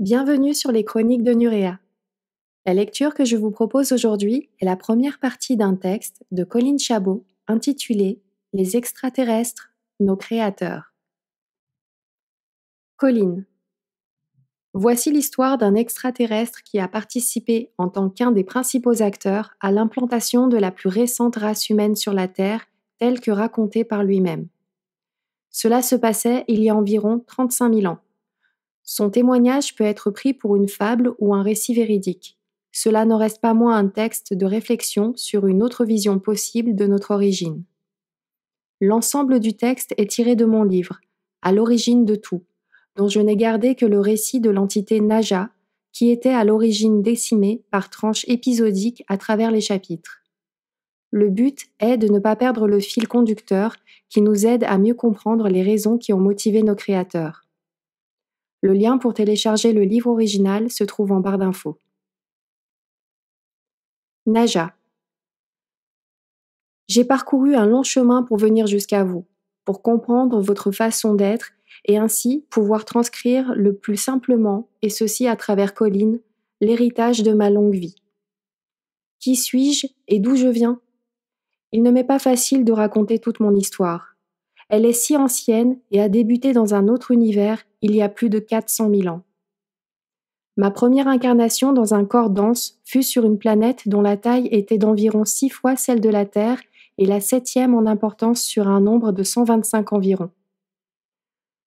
Bienvenue sur les chroniques de Nurea. La lecture que je vous propose aujourd'hui est la première partie d'un texte de Colline Chabot intitulé Les extraterrestres, nos créateurs. Colline. Voici l'histoire d'un extraterrestre qui a participé en tant qu'un des principaux acteurs à l'implantation de la plus récente race humaine sur la Terre, telle que racontée par lui-même. Cela se passait il y a environ 35 000 ans. Son témoignage peut être pris pour une fable ou un récit véridique. Cela n'en reste pas moins un texte de réflexion sur une autre vision possible de notre origine. L'ensemble du texte est tiré de mon livre, À l'origine de tout, dont je n'ai gardé que le récit de l'entité Naja, qui était à l'origine décimée par tranches épisodiques à travers les chapitres. Le but est de ne pas perdre le fil conducteur qui nous aide à mieux comprendre les raisons qui ont motivé nos créateurs. Le lien pour télécharger le livre original se trouve en barre d'infos. Naja. J'ai parcouru un long chemin pour venir jusqu'à vous, pour comprendre votre façon d'être et ainsi pouvoir transcrire le plus simplement, et ceci à travers Colline, l'héritage de ma longue vie. Qui suis-je et d'où je viens Il ne m'est pas facile de raconter toute mon histoire, elle est si ancienne et a débuté dans un autre univers il y a plus de 400 000 ans. Ma première incarnation dans un corps dense fut sur une planète dont la taille était d'environ six fois celle de la Terre et la septième en importance sur un nombre de 125 environ.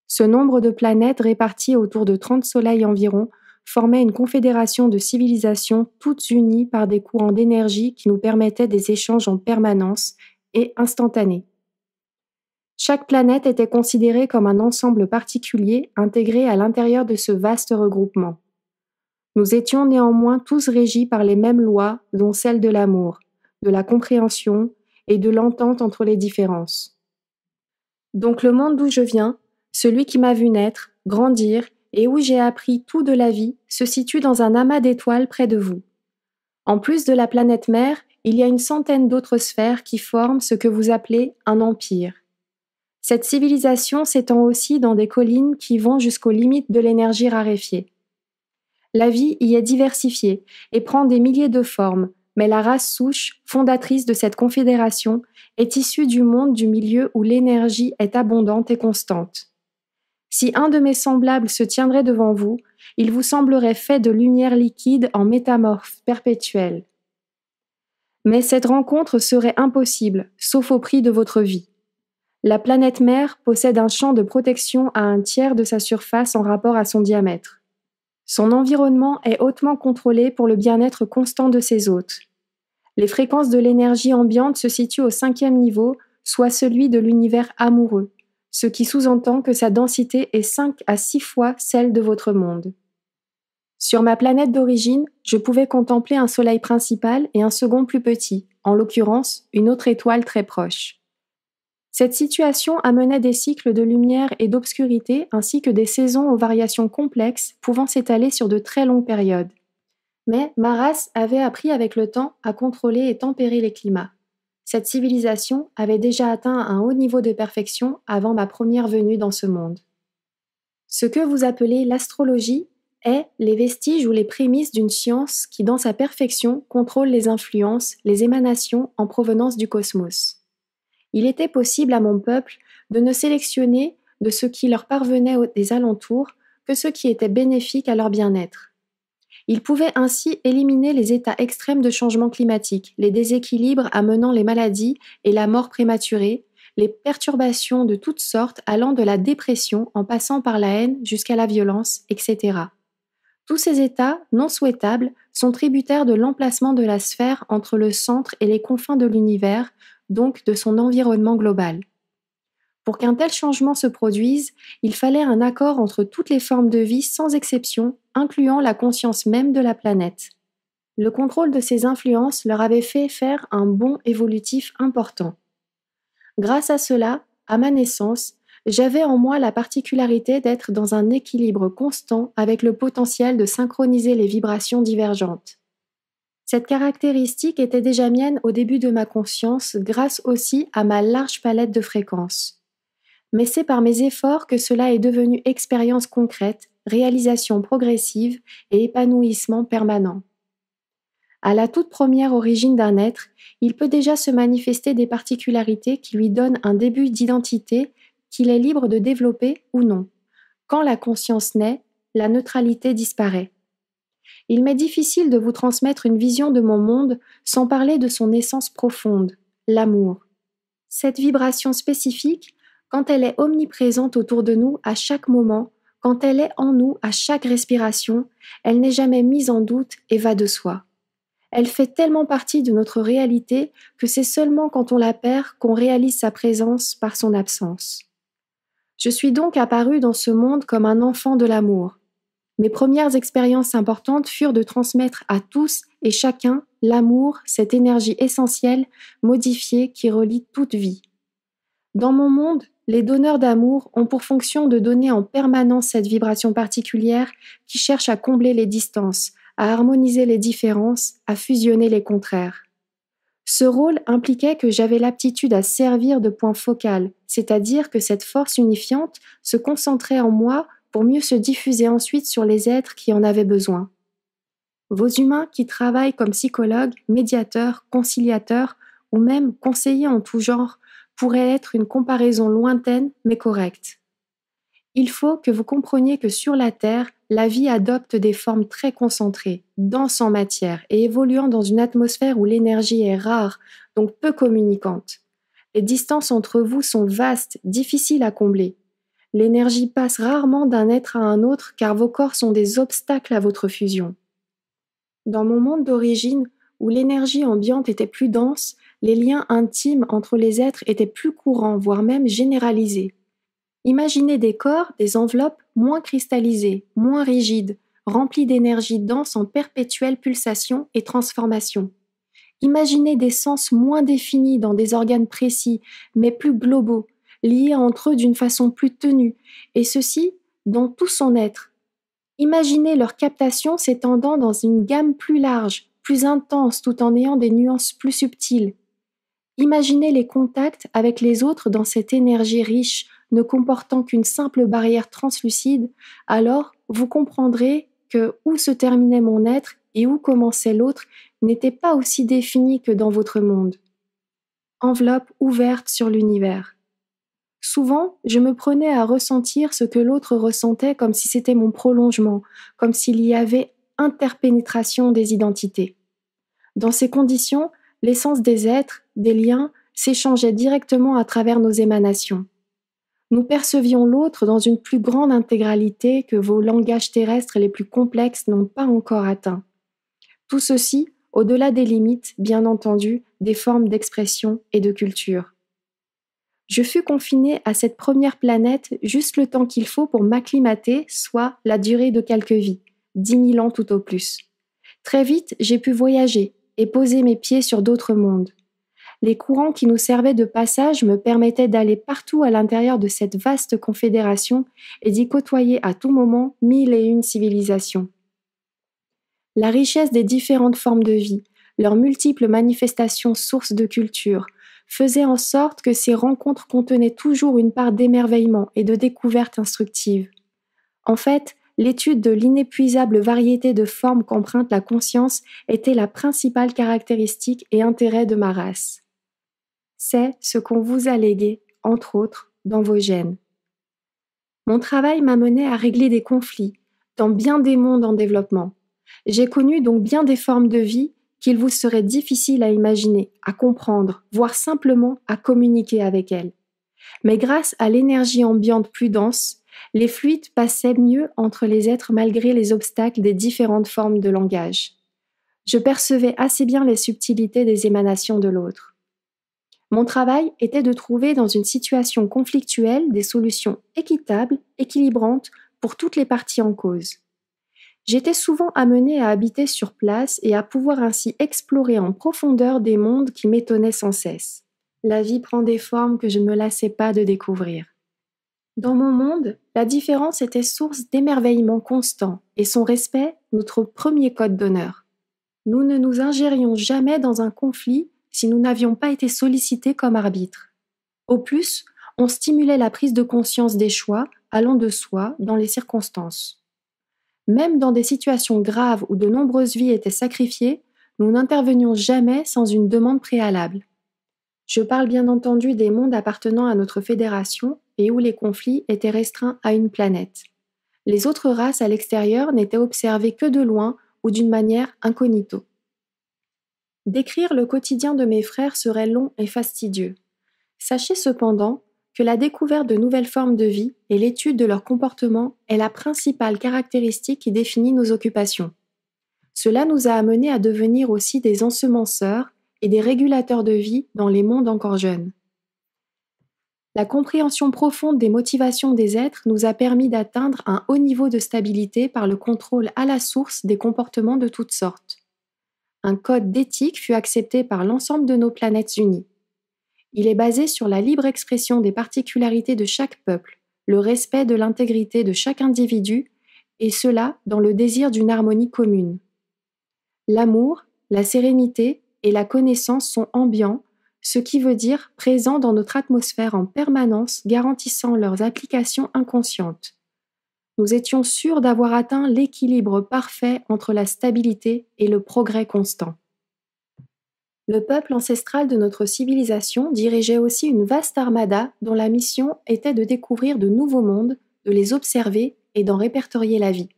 Ce nombre de planètes réparties autour de 30 soleils environ formait une confédération de civilisations toutes unies par des courants d'énergie qui nous permettaient des échanges en permanence et instantanés. Chaque planète était considérée comme un ensemble particulier intégré à l'intérieur de ce vaste regroupement. Nous étions néanmoins tous régis par les mêmes lois, dont celle de l'amour, de la compréhension et de l'entente entre les différences. Donc le monde d'où je viens, celui qui m'a vu naître, grandir et où j'ai appris tout de la vie, se situe dans un amas d'étoiles près de vous. En plus de la planète mère, il y a une centaine d'autres sphères qui forment ce que vous appelez un empire. Cette civilisation s'étend aussi dans des collines qui vont jusqu'aux limites de l'énergie raréfiée. La vie y est diversifiée et prend des milliers de formes, mais la race souche, fondatrice de cette confédération, est issue du monde du milieu où l'énergie est abondante et constante. Si un de mes semblables se tiendrait devant vous, il vous semblerait fait de lumière liquide en métamorphes perpétuelles. Mais cette rencontre serait impossible, sauf au prix de votre vie. La planète mère possède un champ de protection à un tiers de sa surface en rapport à son diamètre. Son environnement est hautement contrôlé pour le bien-être constant de ses hôtes. Les fréquences de l'énergie ambiante se situent au cinquième niveau, soit celui de l'univers amoureux, ce qui sous-entend que sa densité est 5 à 6 fois celle de votre monde. Sur ma planète d'origine, je pouvais contempler un soleil principal et un second plus petit, en l'occurrence une autre étoile très proche. Cette situation amenait des cycles de lumière et d'obscurité ainsi que des saisons aux variations complexes pouvant s'étaler sur de très longues périodes. Mais Maras avait appris avec le temps à contrôler et tempérer les climats. Cette civilisation avait déjà atteint un haut niveau de perfection avant ma première venue dans ce monde. Ce que vous appelez l'astrologie est les vestiges ou les prémices d'une science qui, dans sa perfection, contrôle les influences, les émanations en provenance du cosmos il était possible à mon peuple de ne sélectionner de ce qui leur parvenait des alentours que ce qui était bénéfique à leur bien-être. Ils pouvaient ainsi éliminer les états extrêmes de changement climatique, les déséquilibres amenant les maladies et la mort prématurée, les perturbations de toutes sortes allant de la dépression en passant par la haine jusqu'à la violence, etc. Tous ces états non souhaitables sont tributaires de l'emplacement de la sphère entre le centre et les confins de l'univers, donc de son environnement global. Pour qu'un tel changement se produise, il fallait un accord entre toutes les formes de vie sans exception, incluant la conscience même de la planète. Le contrôle de ces influences leur avait fait faire un bond évolutif important. Grâce à cela, à ma naissance, j'avais en moi la particularité d'être dans un équilibre constant avec le potentiel de synchroniser les vibrations divergentes. Cette caractéristique était déjà mienne au début de ma conscience grâce aussi à ma large palette de fréquences. Mais c'est par mes efforts que cela est devenu expérience concrète, réalisation progressive et épanouissement permanent. À la toute première origine d'un être, il peut déjà se manifester des particularités qui lui donnent un début d'identité qu'il est libre de développer ou non. Quand la conscience naît, la neutralité disparaît. Il m'est difficile de vous transmettre une vision de mon monde sans parler de son essence profonde, l'amour. Cette vibration spécifique, quand elle est omniprésente autour de nous à chaque moment, quand elle est en nous à chaque respiration, elle n'est jamais mise en doute et va de soi. Elle fait tellement partie de notre réalité que c'est seulement quand on la perd qu'on réalise sa présence par son absence. Je suis donc apparue dans ce monde comme un enfant de l'amour, mes premières expériences importantes furent de transmettre à tous et chacun l'amour, cette énergie essentielle, modifiée, qui relie toute vie. Dans mon monde, les donneurs d'amour ont pour fonction de donner en permanence cette vibration particulière qui cherche à combler les distances, à harmoniser les différences, à fusionner les contraires. Ce rôle impliquait que j'avais l'aptitude à servir de point focal, c'est-à-dire que cette force unifiante se concentrait en moi pour mieux se diffuser ensuite sur les êtres qui en avaient besoin. Vos humains qui travaillent comme psychologues, médiateurs, conciliateurs ou même conseillers en tout genre pourraient être une comparaison lointaine mais correcte. Il faut que vous compreniez que sur la Terre, la vie adopte des formes très concentrées, denses en matière et évoluant dans une atmosphère où l'énergie est rare, donc peu communicante. Les distances entre vous sont vastes, difficiles à combler. L'énergie passe rarement d'un être à un autre car vos corps sont des obstacles à votre fusion. Dans mon monde d'origine, où l'énergie ambiante était plus dense, les liens intimes entre les êtres étaient plus courants, voire même généralisés. Imaginez des corps, des enveloppes moins cristallisées, moins rigides, remplis d'énergie dense en perpétuelle pulsation et transformation. Imaginez des sens moins définis dans des organes précis, mais plus globaux, liés entre eux d'une façon plus tenue, et ceci dans tout son être. Imaginez leur captation s'étendant dans une gamme plus large, plus intense, tout en ayant des nuances plus subtiles. Imaginez les contacts avec les autres dans cette énergie riche, ne comportant qu'une simple barrière translucide, alors vous comprendrez que où se terminait mon être et où commençait l'autre n'était pas aussi défini que dans votre monde. Enveloppe ouverte sur l'univers. Souvent, je me prenais à ressentir ce que l'autre ressentait comme si c'était mon prolongement, comme s'il y avait interpénétration des identités. Dans ces conditions, l'essence des êtres, des liens, s'échangeait directement à travers nos émanations. Nous percevions l'autre dans une plus grande intégralité que vos langages terrestres les plus complexes n'ont pas encore atteint. Tout ceci au-delà des limites, bien entendu, des formes d'expression et de culture je fus confiné à cette première planète juste le temps qu'il faut pour m'acclimater, soit la durée de quelques vies, dix mille ans tout au plus. Très vite, j'ai pu voyager et poser mes pieds sur d'autres mondes. Les courants qui nous servaient de passage me permettaient d'aller partout à l'intérieur de cette vaste confédération et d'y côtoyer à tout moment mille et une civilisations. La richesse des différentes formes de vie, leurs multiples manifestations sources de culture, faisait en sorte que ces rencontres contenaient toujours une part d'émerveillement et de découverte instructive. En fait, l'étude de l'inépuisable variété de formes qu'emprunte la conscience était la principale caractéristique et intérêt de ma race. C'est ce qu'on vous a légué, entre autres, dans vos gènes. Mon travail m'a mené à régler des conflits dans bien des mondes en développement. J'ai connu donc bien des formes de vie qu'il vous serait difficile à imaginer, à comprendre, voire simplement à communiquer avec elle. Mais grâce à l'énergie ambiante plus dense, les fluides passaient mieux entre les êtres malgré les obstacles des différentes formes de langage. Je percevais assez bien les subtilités des émanations de l'autre. Mon travail était de trouver dans une situation conflictuelle des solutions équitables, équilibrantes pour toutes les parties en cause j'étais souvent amenée à habiter sur place et à pouvoir ainsi explorer en profondeur des mondes qui m'étonnaient sans cesse. La vie prend des formes que je ne me lassais pas de découvrir. Dans mon monde, la différence était source d'émerveillement constant et son respect, notre premier code d'honneur. Nous ne nous ingérions jamais dans un conflit si nous n'avions pas été sollicités comme arbitres. Au plus, on stimulait la prise de conscience des choix allant de soi dans les circonstances. Même dans des situations graves où de nombreuses vies étaient sacrifiées, nous n'intervenions jamais sans une demande préalable. Je parle bien entendu des mondes appartenant à notre fédération et où les conflits étaient restreints à une planète. Les autres races à l'extérieur n'étaient observées que de loin ou d'une manière incognito. Décrire le quotidien de mes frères serait long et fastidieux. Sachez cependant que la découverte de nouvelles formes de vie et l'étude de leur comportement est la principale caractéristique qui définit nos occupations. Cela nous a amenés à devenir aussi des ensemenceurs et des régulateurs de vie dans les mondes encore jeunes. La compréhension profonde des motivations des êtres nous a permis d'atteindre un haut niveau de stabilité par le contrôle à la source des comportements de toutes sortes. Un code d'éthique fut accepté par l'ensemble de nos planètes unies. Il est basé sur la libre expression des particularités de chaque peuple, le respect de l'intégrité de chaque individu, et cela dans le désir d'une harmonie commune. L'amour, la sérénité et la connaissance sont ambiants, ce qui veut dire présents dans notre atmosphère en permanence, garantissant leurs applications inconscientes. Nous étions sûrs d'avoir atteint l'équilibre parfait entre la stabilité et le progrès constant. Le peuple ancestral de notre civilisation dirigeait aussi une vaste armada dont la mission était de découvrir de nouveaux mondes, de les observer et d'en répertorier la vie.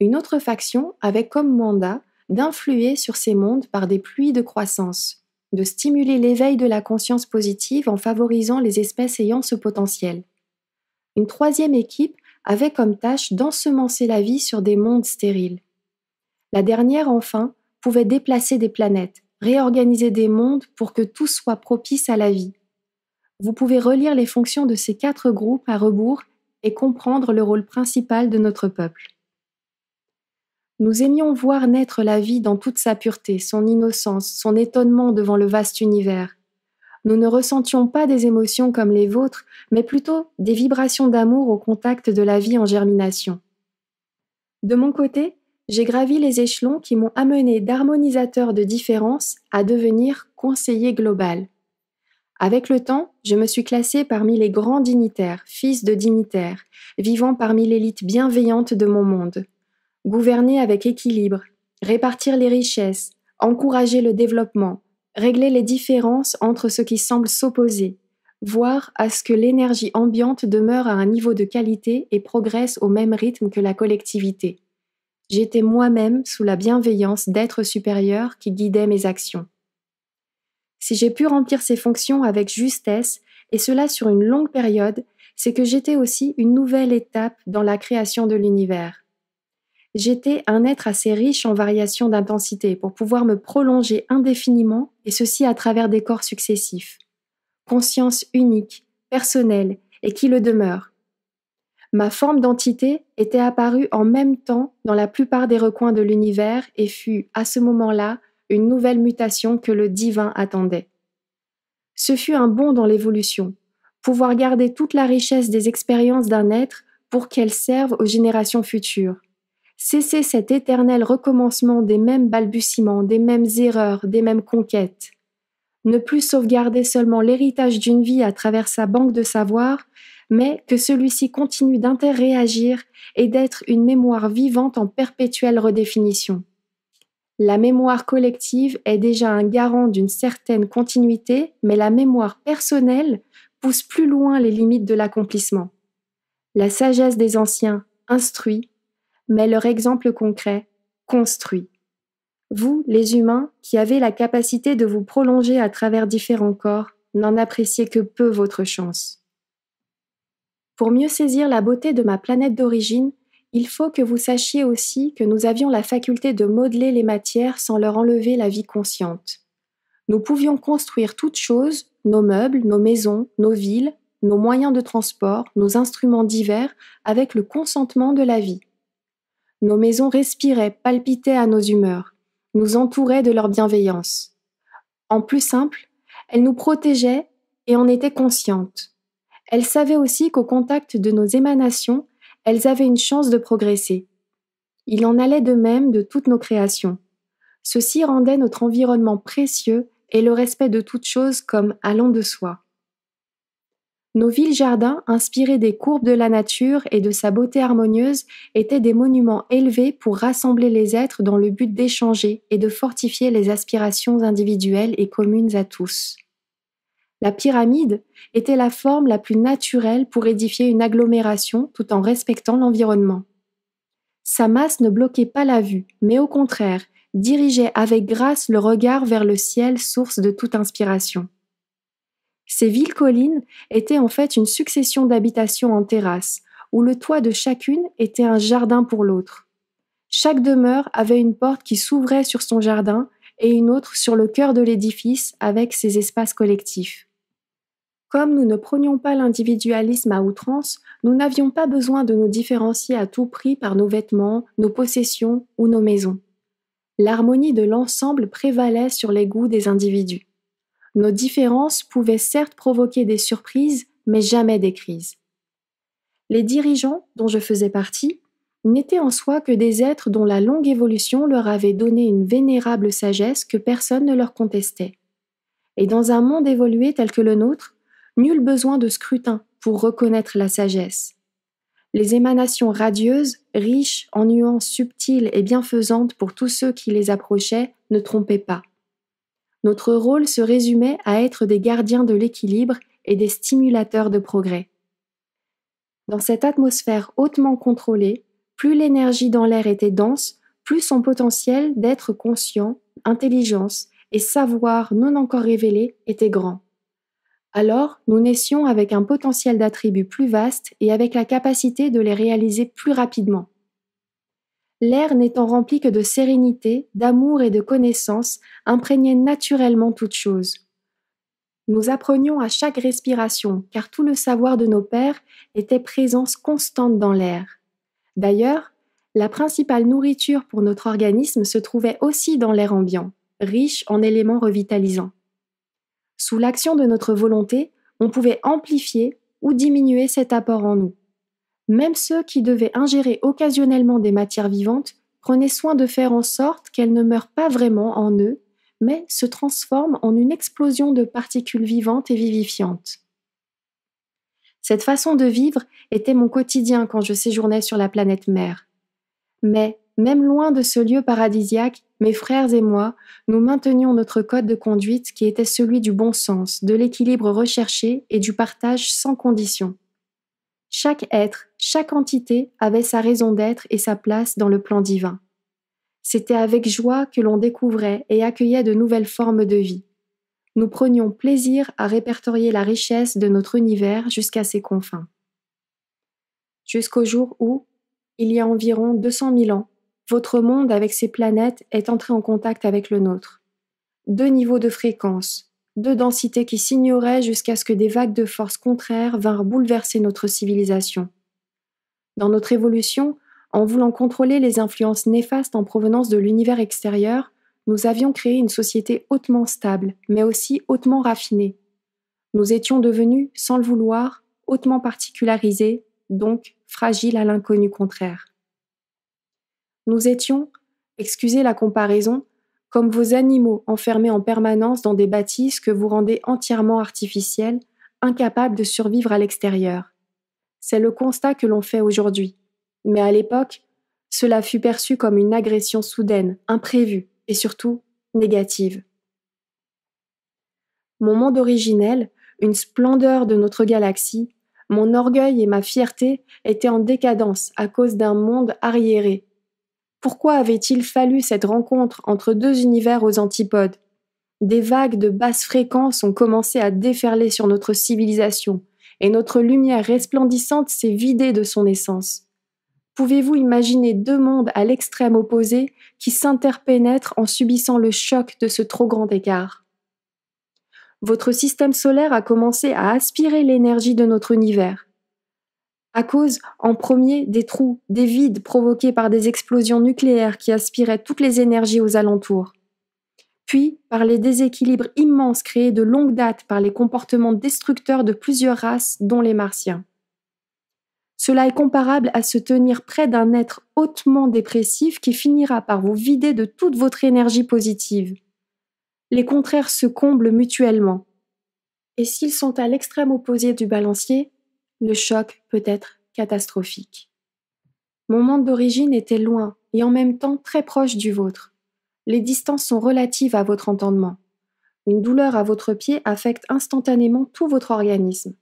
Une autre faction avait comme mandat d'influer sur ces mondes par des pluies de croissance, de stimuler l'éveil de la conscience positive en favorisant les espèces ayant ce potentiel. Une troisième équipe avait comme tâche d'ensemencer la vie sur des mondes stériles. La dernière, enfin, pouvait déplacer des planètes, réorganiser des mondes pour que tout soit propice à la vie. Vous pouvez relire les fonctions de ces quatre groupes à rebours et comprendre le rôle principal de notre peuple. Nous aimions voir naître la vie dans toute sa pureté, son innocence, son étonnement devant le vaste univers. Nous ne ressentions pas des émotions comme les vôtres, mais plutôt des vibrations d'amour au contact de la vie en germination. De mon côté, j'ai gravi les échelons qui m'ont amené d'harmonisateur de différences à devenir conseiller global. Avec le temps, je me suis classé parmi les grands dignitaires, fils de dignitaires, vivant parmi l'élite bienveillante de mon monde. Gouverner avec équilibre, répartir les richesses, encourager le développement, régler les différences entre ce qui semble s'opposer, voir à ce que l'énergie ambiante demeure à un niveau de qualité et progresse au même rythme que la collectivité. J'étais moi-même sous la bienveillance d'êtres supérieurs qui guidaient mes actions. Si j'ai pu remplir ces fonctions avec justesse, et cela sur une longue période, c'est que j'étais aussi une nouvelle étape dans la création de l'univers. J'étais un être assez riche en variations d'intensité pour pouvoir me prolonger indéfiniment, et ceci à travers des corps successifs. Conscience unique, personnelle, et qui le demeure, Ma forme d'entité était apparue en même temps dans la plupart des recoins de l'univers et fut, à ce moment-là, une nouvelle mutation que le divin attendait. Ce fut un bond dans l'évolution, pouvoir garder toute la richesse des expériences d'un être pour qu'elles servent aux générations futures. Cesser cet éternel recommencement des mêmes balbutiements, des mêmes erreurs, des mêmes conquêtes. Ne plus sauvegarder seulement l'héritage d'une vie à travers sa banque de savoir, mais que celui-ci continue d'interréagir et d'être une mémoire vivante en perpétuelle redéfinition. La mémoire collective est déjà un garant d'une certaine continuité, mais la mémoire personnelle pousse plus loin les limites de l'accomplissement. La sagesse des anciens instruit, mais leur exemple concret construit. Vous, les humains, qui avez la capacité de vous prolonger à travers différents corps, n'en appréciez que peu votre chance. Pour mieux saisir la beauté de ma planète d'origine, il faut que vous sachiez aussi que nous avions la faculté de modeler les matières sans leur enlever la vie consciente. Nous pouvions construire toutes choses, nos meubles, nos maisons, nos villes, nos moyens de transport, nos instruments divers, avec le consentement de la vie. Nos maisons respiraient, palpitaient à nos humeurs, nous entouraient de leur bienveillance. En plus simple, elles nous protégeaient et en étaient conscientes. Elles savaient aussi qu'au contact de nos émanations, elles avaient une chance de progresser. Il en allait de même de toutes nos créations. Ceci rendait notre environnement précieux et le respect de toutes choses comme allant de soi. Nos villes-jardins, inspirées des courbes de la nature et de sa beauté harmonieuse, étaient des monuments élevés pour rassembler les êtres dans le but d'échanger et de fortifier les aspirations individuelles et communes à tous. La pyramide était la forme la plus naturelle pour édifier une agglomération tout en respectant l'environnement. Sa masse ne bloquait pas la vue, mais au contraire, dirigeait avec grâce le regard vers le ciel, source de toute inspiration. Ces villes collines étaient en fait une succession d'habitations en terrasse, où le toit de chacune était un jardin pour l'autre. Chaque demeure avait une porte qui s'ouvrait sur son jardin et une autre sur le cœur de l'édifice avec ses espaces collectifs. Comme nous ne prenions pas l'individualisme à outrance, nous n'avions pas besoin de nous différencier à tout prix par nos vêtements, nos possessions ou nos maisons. L'harmonie de l'ensemble prévalait sur les goûts des individus. Nos différences pouvaient certes provoquer des surprises, mais jamais des crises. Les dirigeants, dont je faisais partie, n'étaient en soi que des êtres dont la longue évolution leur avait donné une vénérable sagesse que personne ne leur contestait. Et dans un monde évolué tel que le nôtre, nul besoin de scrutin pour reconnaître la sagesse. Les émanations radieuses, riches en nuances subtiles et bienfaisantes pour tous ceux qui les approchaient, ne trompaient pas. Notre rôle se résumait à être des gardiens de l'équilibre et des stimulateurs de progrès. Dans cette atmosphère hautement contrôlée, plus l'énergie dans l'air était dense, plus son potentiel d'être conscient, intelligence et savoir non encore révélé était grand. Alors, nous naissions avec un potentiel d'attributs plus vaste et avec la capacité de les réaliser plus rapidement. L'air n'étant rempli que de sérénité, d'amour et de connaissance imprégnait naturellement toute chose. Nous apprenions à chaque respiration, car tout le savoir de nos pères était présence constante dans l'air. D'ailleurs, la principale nourriture pour notre organisme se trouvait aussi dans l'air ambiant, riche en éléments revitalisants. Sous l'action de notre volonté, on pouvait amplifier ou diminuer cet apport en nous. Même ceux qui devaient ingérer occasionnellement des matières vivantes prenaient soin de faire en sorte qu'elles ne meurent pas vraiment en eux, mais se transforment en une explosion de particules vivantes et vivifiantes. Cette façon de vivre était mon quotidien quand je séjournais sur la planète mère. Mais, même loin de ce lieu paradisiaque, mes frères et moi, nous maintenions notre code de conduite qui était celui du bon sens, de l'équilibre recherché et du partage sans condition. Chaque être, chaque entité avait sa raison d'être et sa place dans le plan divin. C'était avec joie que l'on découvrait et accueillait de nouvelles formes de vie nous prenions plaisir à répertorier la richesse de notre univers jusqu'à ses confins. Jusqu'au jour où, il y a environ 200 000 ans, votre monde avec ses planètes est entré en contact avec le nôtre. Deux niveaux de fréquence, deux densités qui s'ignoraient jusqu'à ce que des vagues de forces contraires vinrent bouleverser notre civilisation. Dans notre évolution, en voulant contrôler les influences néfastes en provenance de l'univers extérieur, nous avions créé une société hautement stable, mais aussi hautement raffinée. Nous étions devenus, sans le vouloir, hautement particularisés, donc fragiles à l'inconnu contraire. Nous étions, excusez la comparaison, comme vos animaux enfermés en permanence dans des bâtisses que vous rendez entièrement artificielles, incapables de survivre à l'extérieur. C'est le constat que l'on fait aujourd'hui. Mais à l'époque, cela fut perçu comme une agression soudaine, imprévue, et surtout négative. Mon monde originel, une splendeur de notre galaxie, mon orgueil et ma fierté étaient en décadence à cause d'un monde arriéré. Pourquoi avait-il fallu cette rencontre entre deux univers aux antipodes Des vagues de basse fréquence ont commencé à déferler sur notre civilisation, et notre lumière resplendissante s'est vidée de son essence. Pouvez-vous imaginer deux mondes à l'extrême opposé qui s'interpénètrent en subissant le choc de ce trop grand écart Votre système solaire a commencé à aspirer l'énergie de notre univers. À cause, en premier, des trous, des vides provoqués par des explosions nucléaires qui aspiraient toutes les énergies aux alentours. Puis, par les déséquilibres immenses créés de longue date par les comportements destructeurs de plusieurs races, dont les martiens. Cela est comparable à se tenir près d'un être hautement dépressif qui finira par vous vider de toute votre énergie positive. Les contraires se comblent mutuellement. Et s'ils sont à l'extrême opposé du balancier, le choc peut être catastrophique. Mon monde d'origine était loin et en même temps très proche du vôtre. Les distances sont relatives à votre entendement. Une douleur à votre pied affecte instantanément tout votre organisme.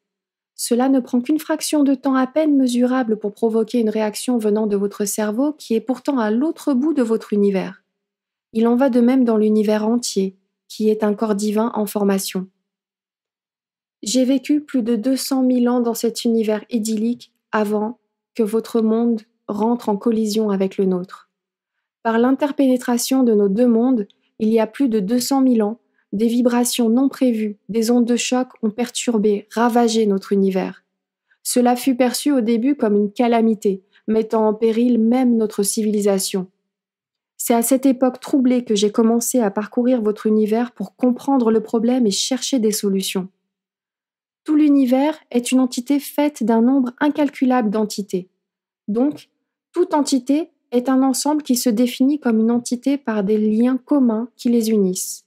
Cela ne prend qu'une fraction de temps à peine mesurable pour provoquer une réaction venant de votre cerveau qui est pourtant à l'autre bout de votre univers. Il en va de même dans l'univers entier, qui est un corps divin en formation. J'ai vécu plus de 200 000 ans dans cet univers idyllique avant que votre monde rentre en collision avec le nôtre. Par l'interpénétration de nos deux mondes, il y a plus de 200 000 ans, des vibrations non prévues, des ondes de choc ont perturbé, ravagé notre univers. Cela fut perçu au début comme une calamité, mettant en péril même notre civilisation. C'est à cette époque troublée que j'ai commencé à parcourir votre univers pour comprendre le problème et chercher des solutions. Tout l'univers est une entité faite d'un nombre incalculable d'entités. Donc, toute entité est un ensemble qui se définit comme une entité par des liens communs qui les unissent.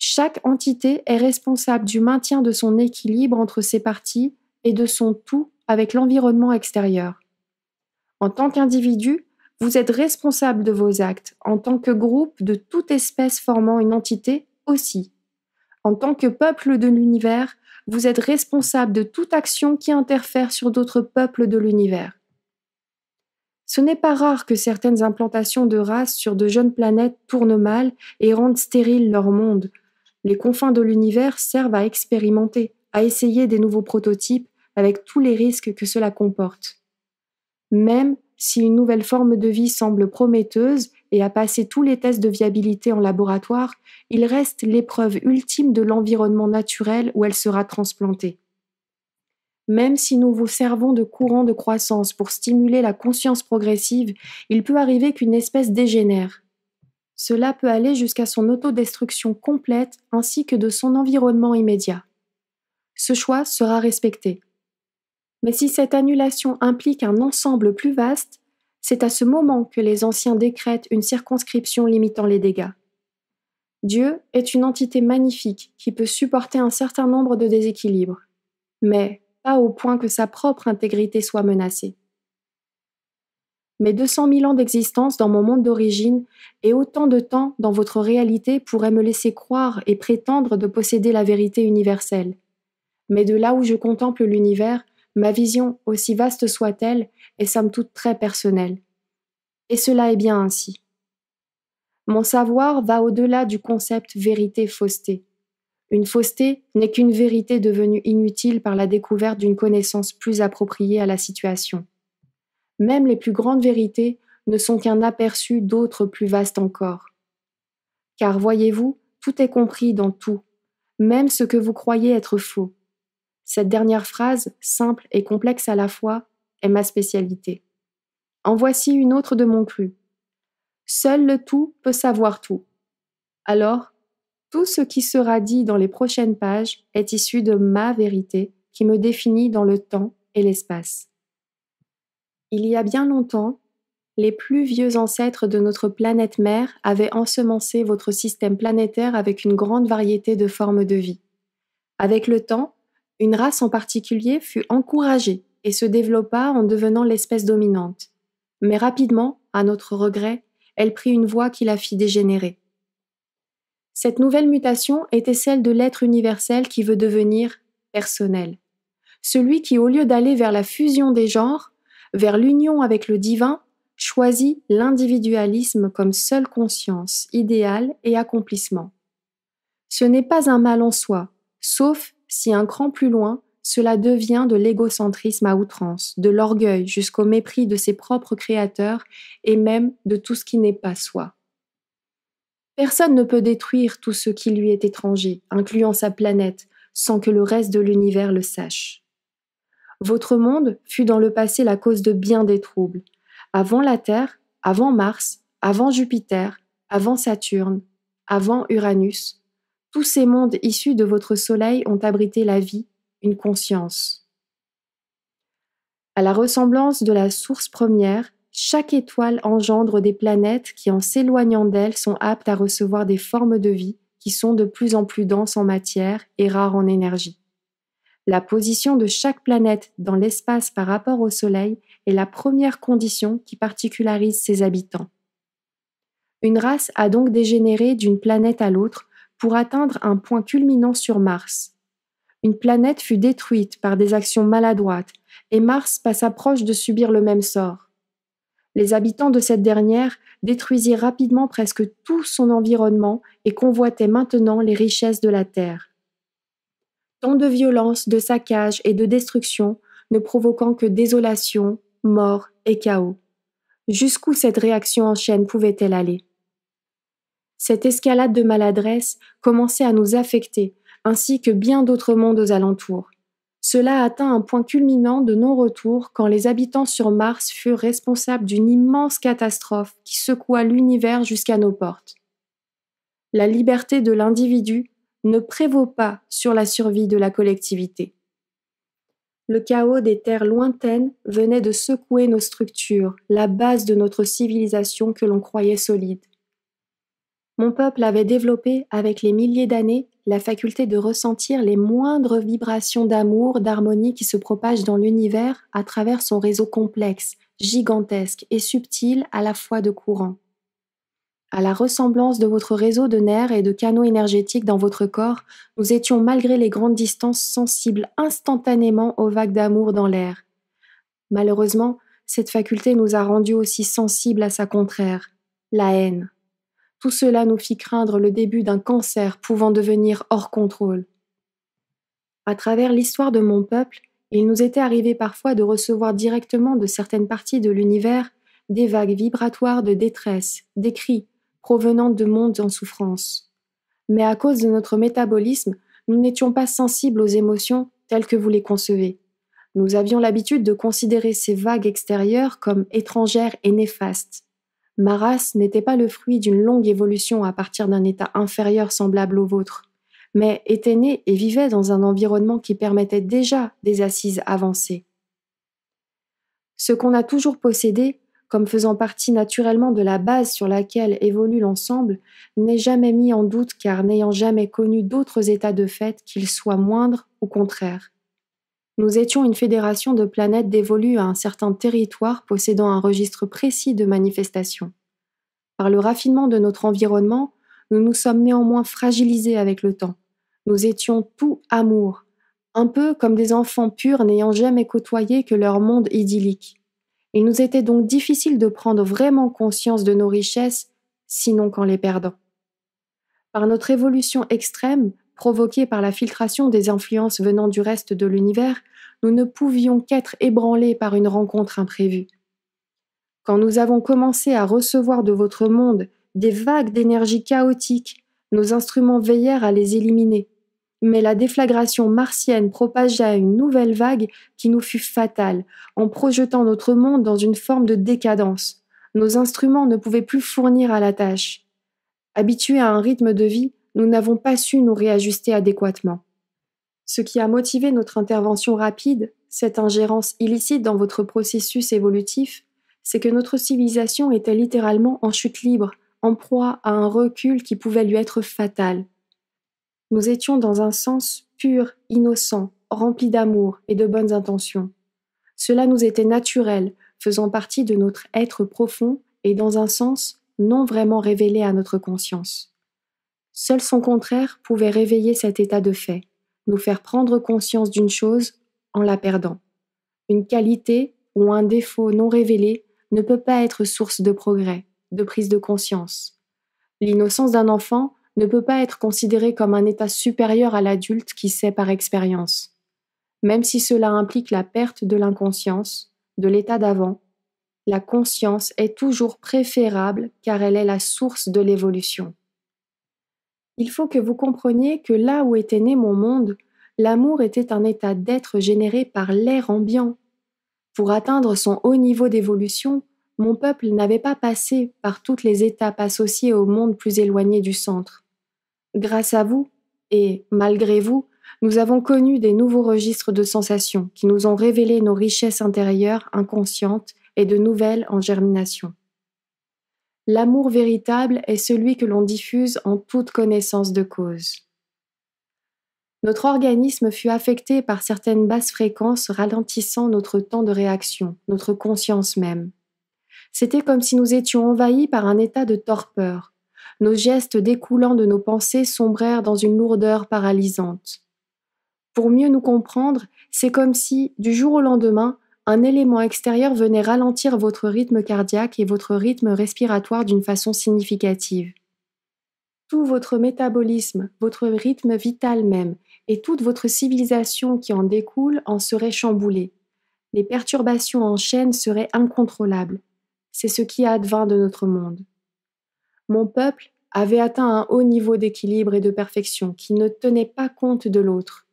Chaque entité est responsable du maintien de son équilibre entre ses parties et de son tout avec l'environnement extérieur. En tant qu'individu, vous êtes responsable de vos actes, en tant que groupe de toute espèce formant une entité aussi. En tant que peuple de l'univers, vous êtes responsable de toute action qui interfère sur d'autres peuples de l'univers. Ce n'est pas rare que certaines implantations de races sur de jeunes planètes tournent mal et rendent stérile leur monde, les confins de l'univers servent à expérimenter, à essayer des nouveaux prototypes avec tous les risques que cela comporte. Même si une nouvelle forme de vie semble prometteuse et a passé tous les tests de viabilité en laboratoire, il reste l'épreuve ultime de l'environnement naturel où elle sera transplantée. Même si nous vous servons de courant de croissance pour stimuler la conscience progressive, il peut arriver qu'une espèce dégénère. Cela peut aller jusqu'à son autodestruction complète ainsi que de son environnement immédiat. Ce choix sera respecté. Mais si cette annulation implique un ensemble plus vaste, c'est à ce moment que les anciens décrètent une circonscription limitant les dégâts. Dieu est une entité magnifique qui peut supporter un certain nombre de déséquilibres, mais pas au point que sa propre intégrité soit menacée. Mes 200 000 ans d'existence dans mon monde d'origine et autant de temps dans votre réalité pourraient me laisser croire et prétendre de posséder la vérité universelle. Mais de là où je contemple l'univers, ma vision, aussi vaste soit-elle, est somme toute très personnelle. Et cela est bien ainsi. Mon savoir va au-delà du concept vérité-fausseté. Une fausseté n'est qu'une vérité devenue inutile par la découverte d'une connaissance plus appropriée à la situation. Même les plus grandes vérités ne sont qu'un aperçu d'autres plus vastes encore. Car voyez-vous, tout est compris dans tout, même ce que vous croyez être faux. Cette dernière phrase, simple et complexe à la fois, est ma spécialité. En voici une autre de mon cru. Seul le tout peut savoir tout. Alors, tout ce qui sera dit dans les prochaines pages est issu de ma vérité qui me définit dans le temps et l'espace. Il y a bien longtemps, les plus vieux ancêtres de notre planète mère avaient ensemencé votre système planétaire avec une grande variété de formes de vie. Avec le temps, une race en particulier fut encouragée et se développa en devenant l'espèce dominante. Mais rapidement, à notre regret, elle prit une voie qui la fit dégénérer. Cette nouvelle mutation était celle de l'être universel qui veut devenir personnel. Celui qui, au lieu d'aller vers la fusion des genres, vers l'union avec le divin, choisit l'individualisme comme seule conscience, idéal et accomplissement. Ce n'est pas un mal en soi, sauf si un cran plus loin, cela devient de l'égocentrisme à outrance, de l'orgueil jusqu'au mépris de ses propres créateurs et même de tout ce qui n'est pas soi. Personne ne peut détruire tout ce qui lui est étranger, incluant sa planète, sans que le reste de l'univers le sache. Votre monde fut dans le passé la cause de bien des troubles. Avant la Terre, avant Mars, avant Jupiter, avant Saturne, avant Uranus, tous ces mondes issus de votre Soleil ont abrité la vie, une conscience. À la ressemblance de la source première, chaque étoile engendre des planètes qui, en s'éloignant d'elle, sont aptes à recevoir des formes de vie qui sont de plus en plus denses en matière et rares en énergie. La position de chaque planète dans l'espace par rapport au Soleil est la première condition qui particularise ses habitants. Une race a donc dégénéré d'une planète à l'autre pour atteindre un point culminant sur Mars. Une planète fut détruite par des actions maladroites et Mars passa proche de subir le même sort. Les habitants de cette dernière détruisirent rapidement presque tout son environnement et convoitaient maintenant les richesses de la Terre tant de violence, de saccage et de destruction ne provoquant que désolation, mort et chaos. Jusqu'où cette réaction en chaîne pouvait-elle aller Cette escalade de maladresse commençait à nous affecter, ainsi que bien d'autres mondes aux alentours. Cela atteint un point culminant de non-retour quand les habitants sur Mars furent responsables d'une immense catastrophe qui secoua l'univers jusqu'à nos portes. La liberté de l'individu ne prévaut pas sur la survie de la collectivité. Le chaos des terres lointaines venait de secouer nos structures, la base de notre civilisation que l'on croyait solide. Mon peuple avait développé, avec les milliers d'années, la faculté de ressentir les moindres vibrations d'amour, d'harmonie qui se propagent dans l'univers à travers son réseau complexe, gigantesque et subtil à la fois de courant. À la ressemblance de votre réseau de nerfs et de canaux énergétiques dans votre corps, nous étions malgré les grandes distances sensibles instantanément aux vagues d'amour dans l'air. Malheureusement, cette faculté nous a rendus aussi sensibles à sa contraire, la haine. Tout cela nous fit craindre le début d'un cancer pouvant devenir hors contrôle. À travers l'histoire de mon peuple, il nous était arrivé parfois de recevoir directement de certaines parties de l'univers des vagues vibratoires de détresse, des cris, provenant de mondes en souffrance. Mais à cause de notre métabolisme, nous n'étions pas sensibles aux émotions telles que vous les concevez. Nous avions l'habitude de considérer ces vagues extérieures comme étrangères et néfastes. Ma race n'était pas le fruit d'une longue évolution à partir d'un état inférieur semblable au vôtre, mais était née et vivait dans un environnement qui permettait déjà des assises avancées. Ce qu'on a toujours possédé, comme faisant partie naturellement de la base sur laquelle évolue l'ensemble, n'est jamais mis en doute car n'ayant jamais connu d'autres états de fait, qu'ils soient moindres ou contraires. Nous étions une fédération de planètes dévolues à un certain territoire possédant un registre précis de manifestations. Par le raffinement de notre environnement, nous nous sommes néanmoins fragilisés avec le temps. Nous étions tout amour, un peu comme des enfants purs n'ayant jamais côtoyé que leur monde idyllique. Il nous était donc difficile de prendre vraiment conscience de nos richesses, sinon qu'en les perdant. Par notre évolution extrême, provoquée par la filtration des influences venant du reste de l'univers, nous ne pouvions qu'être ébranlés par une rencontre imprévue. Quand nous avons commencé à recevoir de votre monde des vagues d'énergie chaotique, nos instruments veillèrent à les éliminer. Mais la déflagration martienne propagea une nouvelle vague qui nous fut fatale, en projetant notre monde dans une forme de décadence. Nos instruments ne pouvaient plus fournir à la tâche. Habitués à un rythme de vie, nous n'avons pas su nous réajuster adéquatement. Ce qui a motivé notre intervention rapide, cette ingérence illicite dans votre processus évolutif, c'est que notre civilisation était littéralement en chute libre, en proie à un recul qui pouvait lui être fatal. Nous étions dans un sens pur, innocent, rempli d'amour et de bonnes intentions. Cela nous était naturel, faisant partie de notre être profond et dans un sens non vraiment révélé à notre conscience. Seul son contraire pouvait réveiller cet état de fait, nous faire prendre conscience d'une chose en la perdant. Une qualité ou un défaut non révélé ne peut pas être source de progrès, de prise de conscience. L'innocence d'un enfant ne peut pas être considéré comme un état supérieur à l'adulte qui sait par expérience, même si cela implique la perte de l'inconscience, de l'état d'avant. La conscience est toujours préférable car elle est la source de l'évolution. Il faut que vous compreniez que là où était né mon monde, l'amour était un état d'être généré par l'air ambiant. Pour atteindre son haut niveau d'évolution, mon peuple n'avait pas passé par toutes les étapes associées au monde plus éloigné du centre. Grâce à vous, et malgré vous, nous avons connu des nouveaux registres de sensations qui nous ont révélé nos richesses intérieures inconscientes et de nouvelles en germination. L'amour véritable est celui que l'on diffuse en toute connaissance de cause. Notre organisme fut affecté par certaines basses fréquences ralentissant notre temps de réaction, notre conscience même. C'était comme si nous étions envahis par un état de torpeur, nos gestes découlant de nos pensées sombrèrent dans une lourdeur paralysante. Pour mieux nous comprendre, c'est comme si, du jour au lendemain, un élément extérieur venait ralentir votre rythme cardiaque et votre rythme respiratoire d'une façon significative. Tout votre métabolisme, votre rythme vital même, et toute votre civilisation qui en découle en serait chamboulée. Les perturbations en chaîne seraient incontrôlables. C'est ce qui advint de notre monde. Mon peuple avait atteint un haut niveau d'équilibre et de perfection qui ne tenait pas compte de l'autre.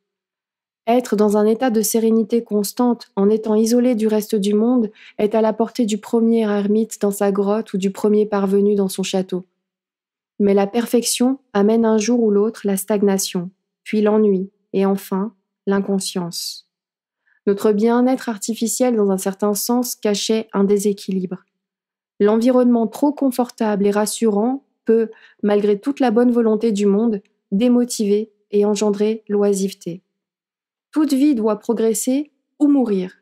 Être dans un état de sérénité constante en étant isolé du reste du monde est à la portée du premier ermite dans sa grotte ou du premier parvenu dans son château. Mais la perfection amène un jour ou l'autre la stagnation, puis l'ennui, et enfin l'inconscience. Notre bien-être artificiel dans un certain sens cachait un déséquilibre. L'environnement trop confortable et rassurant peut, malgré toute la bonne volonté du monde, démotiver et engendrer l'oisiveté. Toute vie doit progresser ou mourir.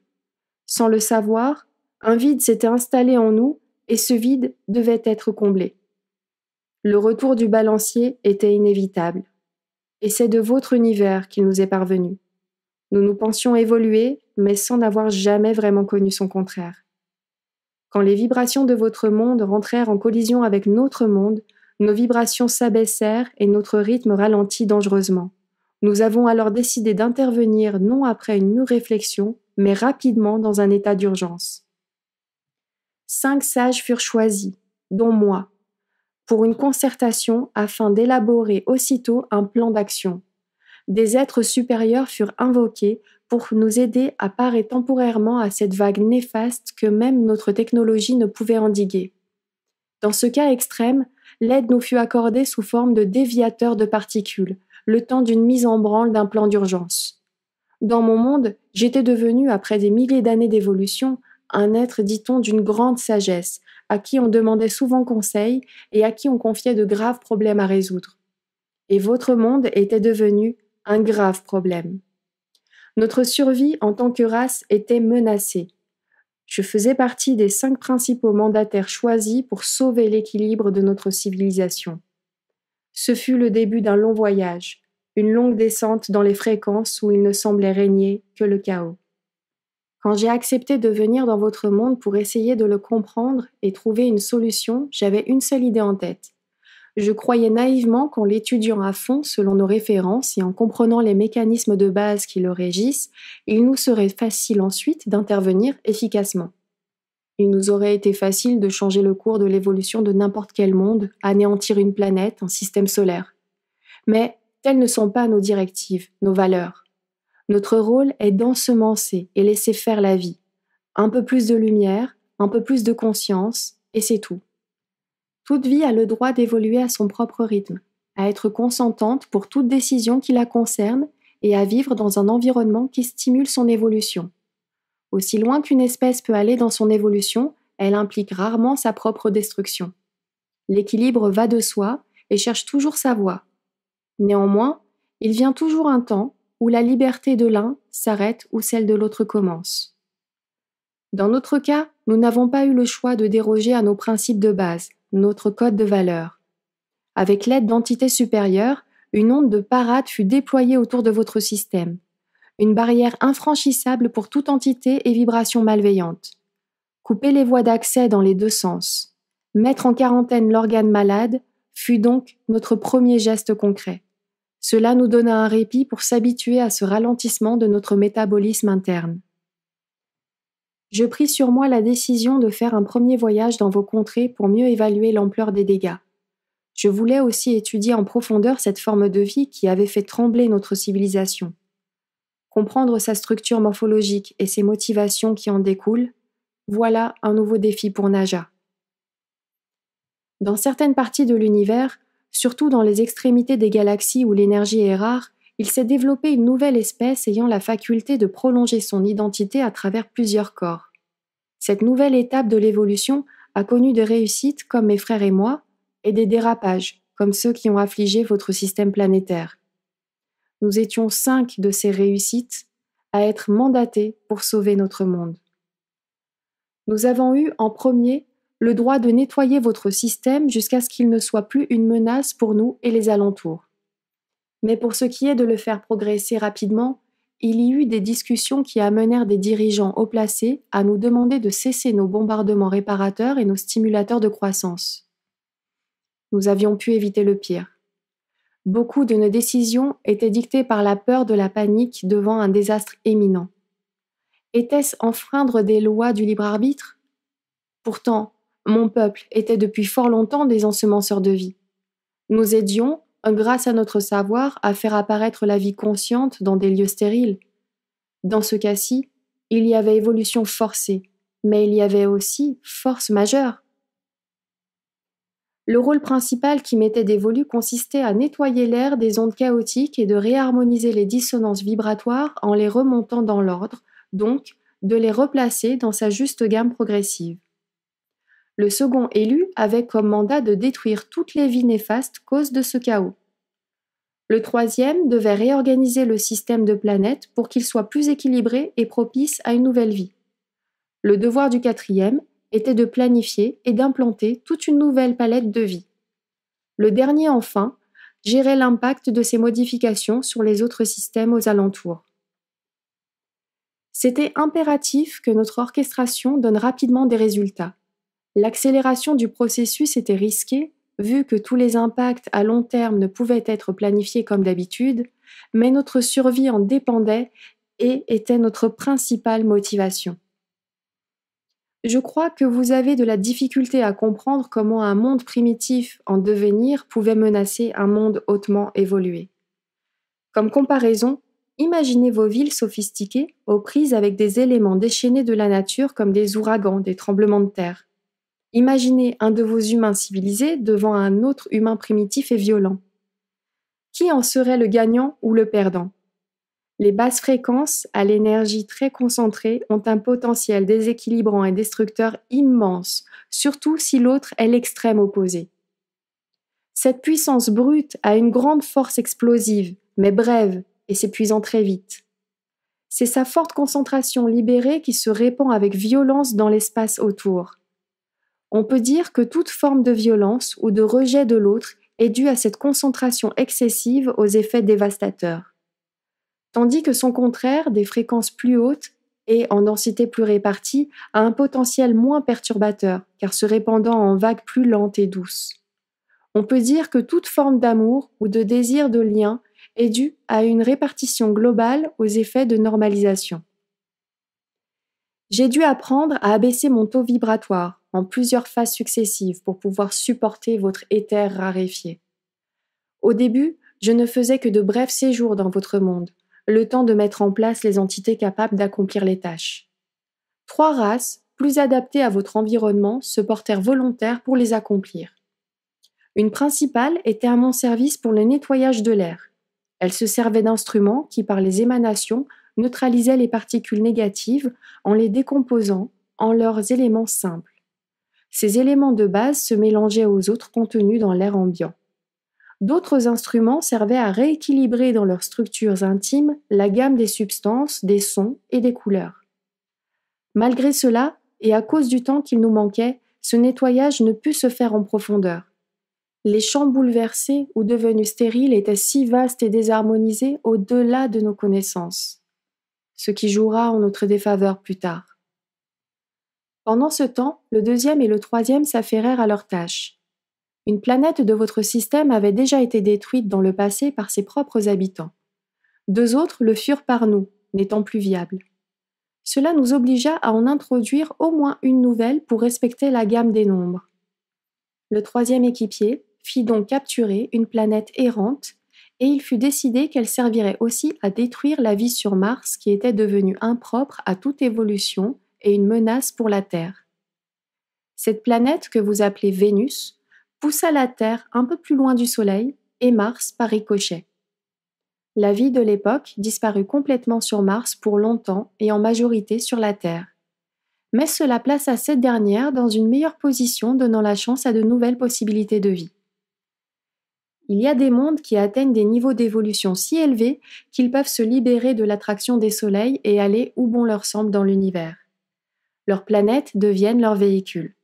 Sans le savoir, un vide s'était installé en nous et ce vide devait être comblé. Le retour du balancier était inévitable. Et c'est de votre univers qu'il nous est parvenu. Nous nous pensions évoluer, mais sans n'avoir jamais vraiment connu son contraire. Quand les vibrations de votre monde rentrèrent en collision avec notre monde, nos vibrations s'abaissèrent et notre rythme ralentit dangereusement. Nous avons alors décidé d'intervenir non après une mûre réflexion, mais rapidement dans un état d'urgence. Cinq sages furent choisis, dont moi, pour une concertation afin d'élaborer aussitôt un plan d'action. Des êtres supérieurs furent invoqués pour nous aider à parer temporairement à cette vague néfaste que même notre technologie ne pouvait endiguer. Dans ce cas extrême, l'aide nous fut accordée sous forme de déviateurs de particules, le temps d'une mise en branle d'un plan d'urgence. Dans mon monde, j'étais devenu, après des milliers d'années d'évolution, un être, dit-on, d'une grande sagesse, à qui on demandait souvent conseil et à qui on confiait de graves problèmes à résoudre. Et votre monde était devenu un grave problème. Notre survie en tant que race était menacée. Je faisais partie des cinq principaux mandataires choisis pour sauver l'équilibre de notre civilisation. Ce fut le début d'un long voyage, une longue descente dans les fréquences où il ne semblait régner que le chaos. Quand j'ai accepté de venir dans votre monde pour essayer de le comprendre et trouver une solution, j'avais une seule idée en tête je croyais naïvement qu'en l'étudiant à fond selon nos références et en comprenant les mécanismes de base qui le régissent, il nous serait facile ensuite d'intervenir efficacement. Il nous aurait été facile de changer le cours de l'évolution de n'importe quel monde, anéantir une planète, un système solaire. Mais telles ne sont pas nos directives, nos valeurs. Notre rôle est d'ensemencer et laisser faire la vie. Un peu plus de lumière, un peu plus de conscience, et c'est tout. Toute vie a le droit d'évoluer à son propre rythme, à être consentante pour toute décision qui la concerne et à vivre dans un environnement qui stimule son évolution. Aussi loin qu'une espèce peut aller dans son évolution, elle implique rarement sa propre destruction. L'équilibre va de soi et cherche toujours sa voie. Néanmoins, il vient toujours un temps où la liberté de l'un s'arrête ou celle de l'autre commence. Dans notre cas, nous n'avons pas eu le choix de déroger à nos principes de base, notre code de valeur. Avec l'aide d'entités supérieures, une onde de parade fut déployée autour de votre système, une barrière infranchissable pour toute entité et vibration malveillante. Couper les voies d'accès dans les deux sens, mettre en quarantaine l'organe malade, fut donc notre premier geste concret. Cela nous donna un répit pour s'habituer à ce ralentissement de notre métabolisme interne je pris sur moi la décision de faire un premier voyage dans vos contrées pour mieux évaluer l'ampleur des dégâts. Je voulais aussi étudier en profondeur cette forme de vie qui avait fait trembler notre civilisation. Comprendre sa structure morphologique et ses motivations qui en découlent, voilà un nouveau défi pour Naja. Dans certaines parties de l'univers, surtout dans les extrémités des galaxies où l'énergie est rare, il s'est développé une nouvelle espèce ayant la faculté de prolonger son identité à travers plusieurs corps. Cette nouvelle étape de l'évolution a connu des réussites comme mes frères et moi, et des dérapages comme ceux qui ont affligé votre système planétaire. Nous étions cinq de ces réussites à être mandatés pour sauver notre monde. Nous avons eu en premier le droit de nettoyer votre système jusqu'à ce qu'il ne soit plus une menace pour nous et les alentours. Mais pour ce qui est de le faire progresser rapidement, il y eut des discussions qui amenèrent des dirigeants haut placés à nous demander de cesser nos bombardements réparateurs et nos stimulateurs de croissance. Nous avions pu éviter le pire. Beaucoup de nos décisions étaient dictées par la peur de la panique devant un désastre éminent. Était-ce enfreindre des lois du libre arbitre Pourtant, mon peuple était depuis fort longtemps des ensemenceurs de vie. Nous aidions, grâce à notre savoir, à faire apparaître la vie consciente dans des lieux stériles. Dans ce cas-ci, il y avait évolution forcée, mais il y avait aussi force majeure. Le rôle principal qui mettait dévolu consistait à nettoyer l'air des ondes chaotiques et de réharmoniser les dissonances vibratoires en les remontant dans l'ordre, donc de les replacer dans sa juste gamme progressive. Le second élu avait comme mandat de détruire toutes les vies néfastes causes de ce chaos. Le troisième devait réorganiser le système de planètes pour qu'il soit plus équilibré et propice à une nouvelle vie. Le devoir du quatrième était de planifier et d'implanter toute une nouvelle palette de vie. Le dernier, enfin, gérait l'impact de ces modifications sur les autres systèmes aux alentours. C'était impératif que notre orchestration donne rapidement des résultats. L'accélération du processus était risquée, vu que tous les impacts à long terme ne pouvaient être planifiés comme d'habitude, mais notre survie en dépendait et était notre principale motivation. Je crois que vous avez de la difficulté à comprendre comment un monde primitif en devenir pouvait menacer un monde hautement évolué. Comme comparaison, imaginez vos villes sophistiquées aux prises avec des éléments déchaînés de la nature comme des ouragans, des tremblements de terre. Imaginez un de vos humains civilisés devant un autre humain primitif et violent. Qui en serait le gagnant ou le perdant Les basses fréquences, à l'énergie très concentrée, ont un potentiel déséquilibrant et destructeur immense, surtout si l'autre est l'extrême opposé. Cette puissance brute a une grande force explosive, mais brève, et s'épuisant très vite. C'est sa forte concentration libérée qui se répand avec violence dans l'espace autour. On peut dire que toute forme de violence ou de rejet de l'autre est due à cette concentration excessive aux effets dévastateurs. Tandis que son contraire, des fréquences plus hautes et en densité plus répartie, a un potentiel moins perturbateur, car se répandant en vagues plus lentes et douces. On peut dire que toute forme d'amour ou de désir de lien est due à une répartition globale aux effets de normalisation. J'ai dû apprendre à abaisser mon taux vibratoire, en plusieurs phases successives pour pouvoir supporter votre éther raréfié. Au début, je ne faisais que de brefs séjours dans votre monde, le temps de mettre en place les entités capables d'accomplir les tâches. Trois races, plus adaptées à votre environnement, se portèrent volontaires pour les accomplir. Une principale était à mon service pour le nettoyage de l'air. Elle se servait d'instruments qui, par les émanations, neutralisaient les particules négatives en les décomposant en leurs éléments simples ces éléments de base se mélangeaient aux autres contenus dans l'air ambiant. D'autres instruments servaient à rééquilibrer dans leurs structures intimes la gamme des substances, des sons et des couleurs. Malgré cela, et à cause du temps qu'il nous manquait, ce nettoyage ne put se faire en profondeur. Les champs bouleversés ou devenus stériles étaient si vastes et désharmonisés au-delà de nos connaissances, ce qui jouera en notre défaveur plus tard. Pendant ce temps, le deuxième et le troisième s'affairèrent à leur tâche. Une planète de votre système avait déjà été détruite dans le passé par ses propres habitants. Deux autres le furent par nous, n'étant plus viables. Cela nous obligea à en introduire au moins une nouvelle pour respecter la gamme des nombres. Le troisième équipier fit donc capturer une planète errante, et il fut décidé qu'elle servirait aussi à détruire la vie sur Mars qui était devenue impropre à toute évolution et une menace pour la Terre. Cette planète que vous appelez Vénus poussa la Terre un peu plus loin du Soleil et Mars par ricochet. La vie de l'époque disparut complètement sur Mars pour longtemps et en majorité sur la Terre. Mais cela plaça cette dernière dans une meilleure position donnant la chance à de nouvelles possibilités de vie. Il y a des mondes qui atteignent des niveaux d'évolution si élevés qu'ils peuvent se libérer de l'attraction des soleils et aller où bon leur semble dans l'univers leurs planètes deviennent leurs véhicules.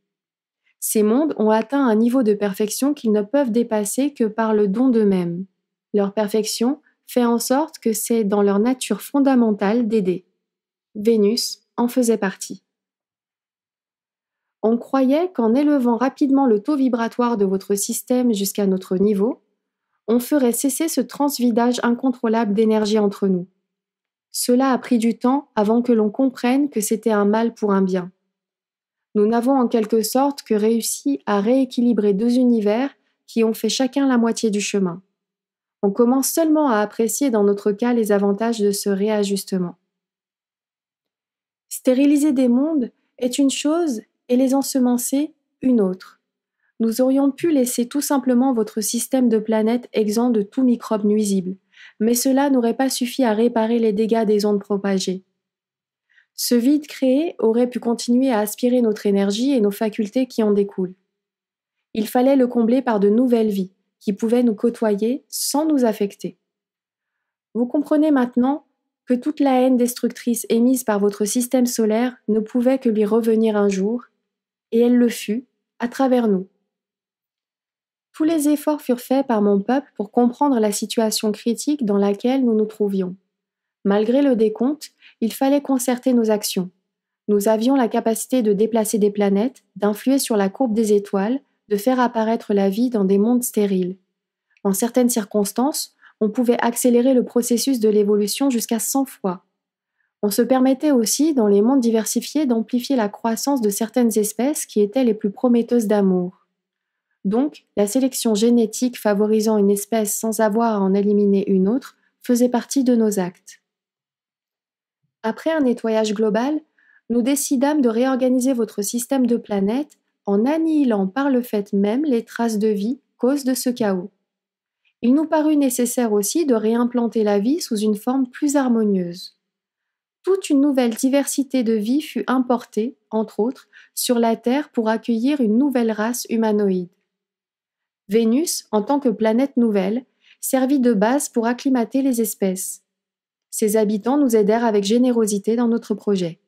Ces mondes ont atteint un niveau de perfection qu'ils ne peuvent dépasser que par le don d'eux-mêmes. Leur perfection fait en sorte que c'est dans leur nature fondamentale d'aider. Vénus en faisait partie. On croyait qu'en élevant rapidement le taux vibratoire de votre système jusqu'à notre niveau, on ferait cesser ce transvidage incontrôlable d'énergie entre nous. Cela a pris du temps avant que l'on comprenne que c'était un mal pour un bien. Nous n'avons en quelque sorte que réussi à rééquilibrer deux univers qui ont fait chacun la moitié du chemin. On commence seulement à apprécier dans notre cas les avantages de ce réajustement. Stériliser des mondes est une chose et les ensemencer une autre. Nous aurions pu laisser tout simplement votre système de planètes exempt de tout microbe nuisible, mais cela n'aurait pas suffi à réparer les dégâts des ondes propagées. Ce vide créé aurait pu continuer à aspirer notre énergie et nos facultés qui en découlent. Il fallait le combler par de nouvelles vies qui pouvaient nous côtoyer sans nous affecter. Vous comprenez maintenant que toute la haine destructrice émise par votre système solaire ne pouvait que lui revenir un jour, et elle le fut, à travers nous tous les efforts furent faits par mon peuple pour comprendre la situation critique dans laquelle nous nous trouvions. Malgré le décompte, il fallait concerter nos actions. Nous avions la capacité de déplacer des planètes, d'influer sur la courbe des étoiles, de faire apparaître la vie dans des mondes stériles. En certaines circonstances, on pouvait accélérer le processus de l'évolution jusqu'à 100 fois. On se permettait aussi, dans les mondes diversifiés, d'amplifier la croissance de certaines espèces qui étaient les plus prometteuses d'amour. Donc, la sélection génétique favorisant une espèce sans avoir à en éliminer une autre faisait partie de nos actes. Après un nettoyage global, nous décidâmes de réorganiser votre système de planètes en annihilant par le fait même les traces de vie cause de ce chaos. Il nous parut nécessaire aussi de réimplanter la vie sous une forme plus harmonieuse. Toute une nouvelle diversité de vie fut importée, entre autres, sur la Terre pour accueillir une nouvelle race humanoïde. Vénus, en tant que planète nouvelle, servit de base pour acclimater les espèces. Ses habitants nous aidèrent avec générosité dans notre projet.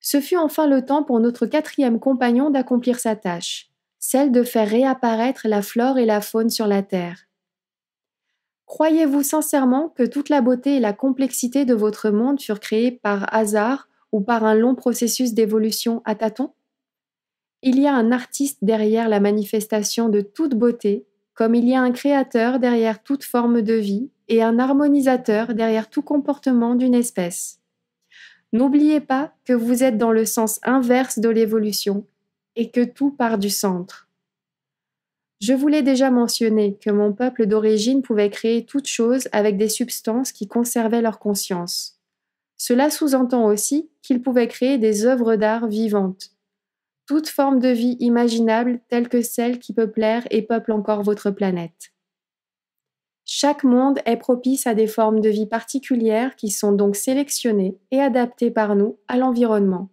Ce fut enfin le temps pour notre quatrième compagnon d'accomplir sa tâche, celle de faire réapparaître la flore et la faune sur la Terre. Croyez-vous sincèrement que toute la beauté et la complexité de votre monde furent créées par hasard ou par un long processus d'évolution à tâtons il y a un artiste derrière la manifestation de toute beauté, comme il y a un créateur derrière toute forme de vie et un harmonisateur derrière tout comportement d'une espèce. N'oubliez pas que vous êtes dans le sens inverse de l'évolution et que tout part du centre. Je voulais déjà mentionner que mon peuple d'origine pouvait créer toute chose avec des substances qui conservaient leur conscience. Cela sous-entend aussi qu'il pouvait créer des œuvres d'art vivantes, toute forme de vie imaginable telle que celle qui peut plaire et peuple encore votre planète. Chaque monde est propice à des formes de vie particulières qui sont donc sélectionnées et adaptées par nous à l'environnement.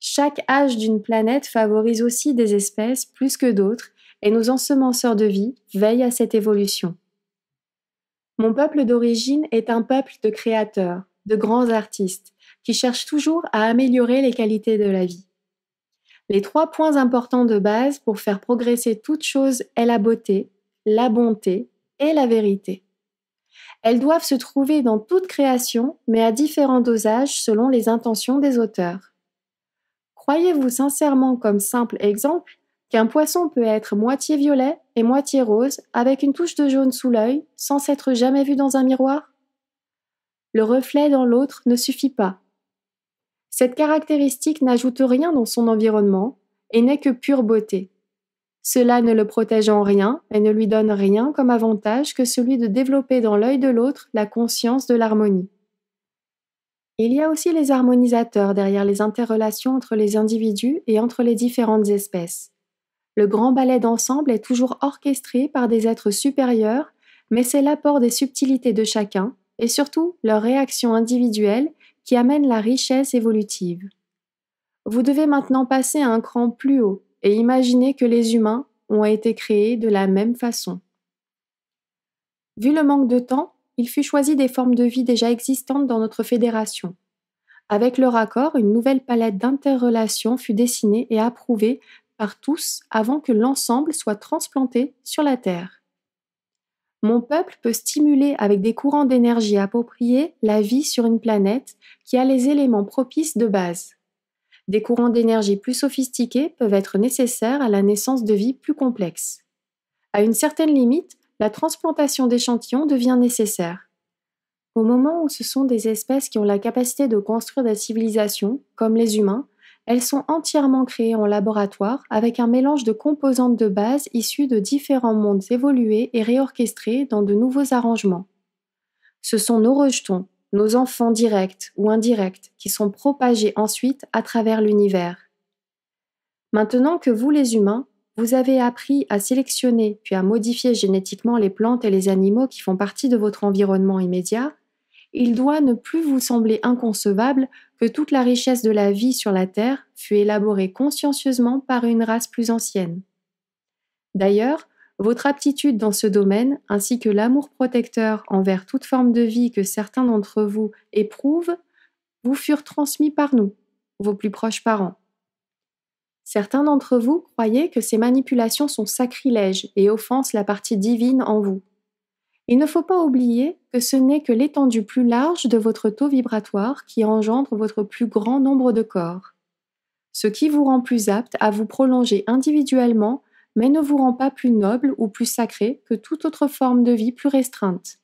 Chaque âge d'une planète favorise aussi des espèces plus que d'autres et nos ensemenceurs de vie veillent à cette évolution. Mon peuple d'origine est un peuple de créateurs, de grands artistes, qui cherchent toujours à améliorer les qualités de la vie. Les trois points importants de base pour faire progresser toute chose est la beauté, la bonté et la vérité. Elles doivent se trouver dans toute création, mais à différents dosages selon les intentions des auteurs. Croyez-vous sincèrement comme simple exemple qu'un poisson peut être moitié violet et moitié rose avec une touche de jaune sous l'œil sans s'être jamais vu dans un miroir Le reflet dans l'autre ne suffit pas. Cette caractéristique n'ajoute rien dans son environnement et n'est que pure beauté. Cela ne le protège en rien et ne lui donne rien comme avantage que celui de développer dans l'œil de l'autre la conscience de l'harmonie. Il y a aussi les harmonisateurs derrière les interrelations entre les individus et entre les différentes espèces. Le grand ballet d'ensemble est toujours orchestré par des êtres supérieurs, mais c'est l'apport des subtilités de chacun, et surtout leur réaction individuelle, qui amène la richesse évolutive. Vous devez maintenant passer à un cran plus haut et imaginer que les humains ont été créés de la même façon. Vu le manque de temps, il fut choisi des formes de vie déjà existantes dans notre fédération. Avec leur accord, une nouvelle palette d'interrelations fut dessinée et approuvée par tous avant que l'ensemble soit transplanté sur la Terre. Mon peuple peut stimuler avec des courants d'énergie appropriés la vie sur une planète qui a les éléments propices de base. Des courants d'énergie plus sophistiqués peuvent être nécessaires à la naissance de vies plus complexes. À une certaine limite, la transplantation d'échantillons devient nécessaire. Au moment où ce sont des espèces qui ont la capacité de construire des civilisations, comme les humains, elles sont entièrement créées en laboratoire avec un mélange de composantes de base issues de différents mondes évolués et réorchestrés dans de nouveaux arrangements. Ce sont nos rejetons, nos enfants directs ou indirects, qui sont propagés ensuite à travers l'univers. Maintenant que vous les humains, vous avez appris à sélectionner puis à modifier génétiquement les plantes et les animaux qui font partie de votre environnement immédiat, il doit ne plus vous sembler inconcevable que toute la richesse de la vie sur la Terre fût élaborée consciencieusement par une race plus ancienne. D'ailleurs, votre aptitude dans ce domaine, ainsi que l'amour protecteur envers toute forme de vie que certains d'entre vous éprouvent, vous furent transmis par nous, vos plus proches parents. Certains d'entre vous croyaient que ces manipulations sont sacrilèges et offensent la partie divine en vous. Il ne faut pas oublier que ce n'est que l'étendue plus large de votre taux vibratoire qui engendre votre plus grand nombre de corps, ce qui vous rend plus apte à vous prolonger individuellement, mais ne vous rend pas plus noble ou plus sacré que toute autre forme de vie plus restreinte.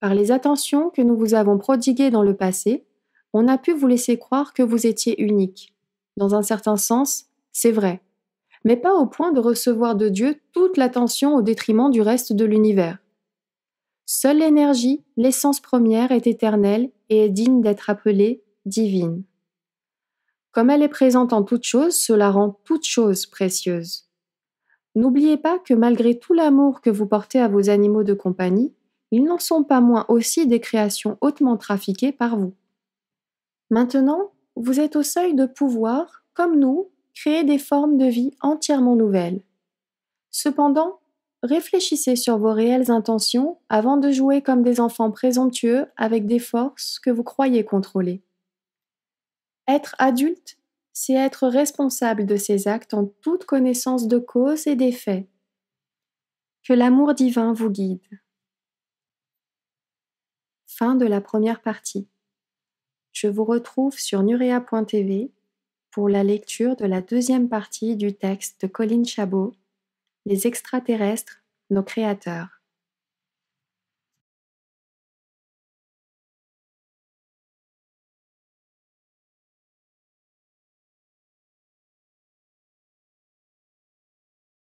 Par les attentions que nous vous avons prodiguées dans le passé, on a pu vous laisser croire que vous étiez unique. Dans un certain sens, c'est vrai, mais pas au point de recevoir de Dieu toute l'attention au détriment du reste de l'univers. Seule l'énergie, l'essence première, est éternelle et est digne d'être appelée divine. Comme elle est présente en toute chose, cela rend toute chose précieuse. N'oubliez pas que malgré tout l'amour que vous portez à vos animaux de compagnie, ils n'en sont pas moins aussi des créations hautement trafiquées par vous. Maintenant, vous êtes au seuil de pouvoir, comme nous, créer des formes de vie entièrement nouvelles. Cependant, Réfléchissez sur vos réelles intentions avant de jouer comme des enfants présomptueux avec des forces que vous croyez contrôler. Être adulte, c'est être responsable de ses actes en toute connaissance de cause et d'effet. Que l'amour divin vous guide. Fin de la première partie. Je vous retrouve sur nurea.tv pour la lecture de la deuxième partie du texte de Colin Chabot les extraterrestres, nos créateurs.